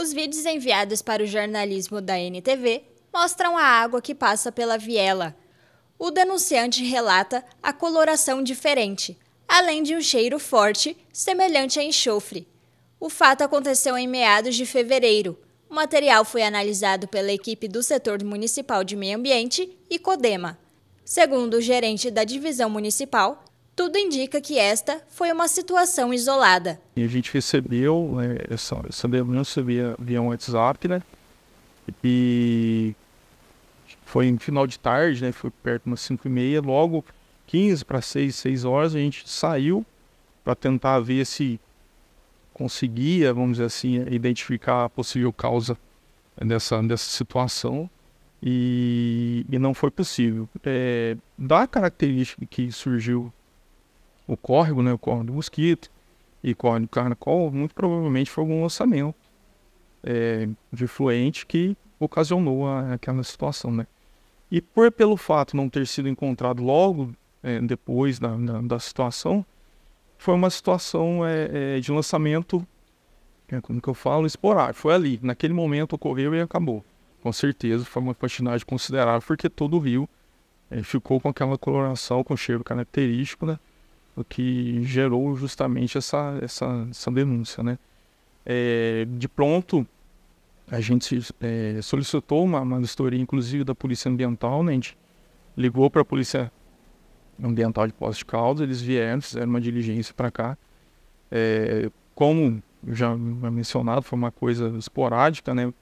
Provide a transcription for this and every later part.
Os vídeos enviados para o jornalismo da NTV mostram a água que passa pela viela. O denunciante relata a coloração diferente, além de um cheiro forte, semelhante a enxofre. O fato aconteceu em meados de fevereiro. O material foi analisado pela equipe do setor municipal de meio ambiente e CODEMA. Segundo o gerente da divisão municipal, tudo indica que esta foi uma situação isolada. E a gente recebeu né, essa, essa denúncia via, via WhatsApp, né? E foi em final de tarde, né? Foi perto umas 5 e meia, logo 15 para 6, 6 horas, a gente saiu para tentar ver se conseguia, vamos dizer assim, identificar a possível causa dessa, dessa situação e, e não foi possível. É, da característica que surgiu o córrego, né, o córrego do mosquito e córrego do caracol, muito provavelmente foi algum lançamento é, de fluente que ocasionou a, aquela situação, né. E por pelo fato não ter sido encontrado logo é, depois da, da, da, situação, foi uma situação é, é de lançamento, é, como que eu falo, esporádico. Foi ali, naquele momento ocorreu e acabou. Com certeza foi uma quantidade considerável, porque todo o rio é, ficou com aquela coloração, com cheiro característico, né? o que gerou justamente essa, essa, essa denúncia. Né? É, de pronto, a gente é, solicitou uma, uma vistoria, inclusive da Polícia Ambiental, né? a gente ligou para a Polícia Ambiental de Posto de Caldas, eles vieram, fizeram uma diligência para cá. É, como já é mencionado, foi uma coisa esporádica, né?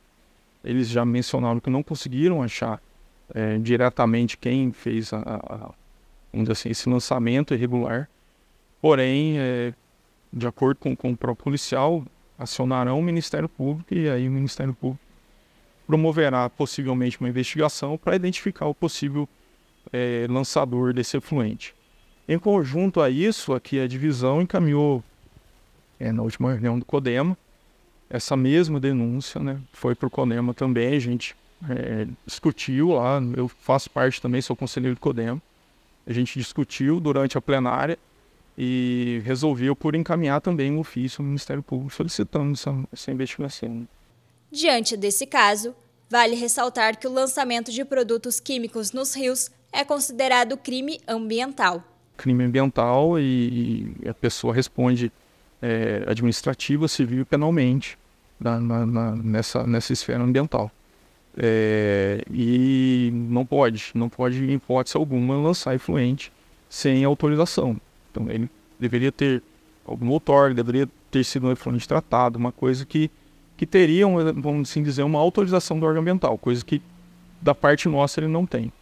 eles já mencionaram que não conseguiram achar é, diretamente quem fez a, a, a, assim, esse lançamento irregular. Porém, é, de acordo com, com o próprio policial, acionarão o Ministério Público e aí o Ministério Público promoverá possivelmente uma investigação para identificar o possível é, lançador desse efluente. Em conjunto a isso, aqui a divisão encaminhou, é, na última reunião do CODEMA, essa mesma denúncia, né? Foi para o CODEMA também, a gente é, discutiu lá, eu faço parte também, sou conselheiro do CODEMA, a gente discutiu durante a plenária, e resolveu por encaminhar também o ofício ao Ministério Público solicitando essa, essa investigação. Diante desse caso, vale ressaltar que o lançamento de produtos químicos nos rios é considerado crime ambiental. Crime ambiental e, a pessoa responde é, administrativa, civil e penalmente na, na, nessa, nessa esfera ambiental. É, e não pode, não pode em hipótese alguma lançar efluente sem autorização. Então ele deveria ter algum ele deveria ter sido um efluente tratado, uma coisa que, que teria, vamos assim dizer, uma autorização do órgão ambiental, coisa que da parte nossa ele não tem.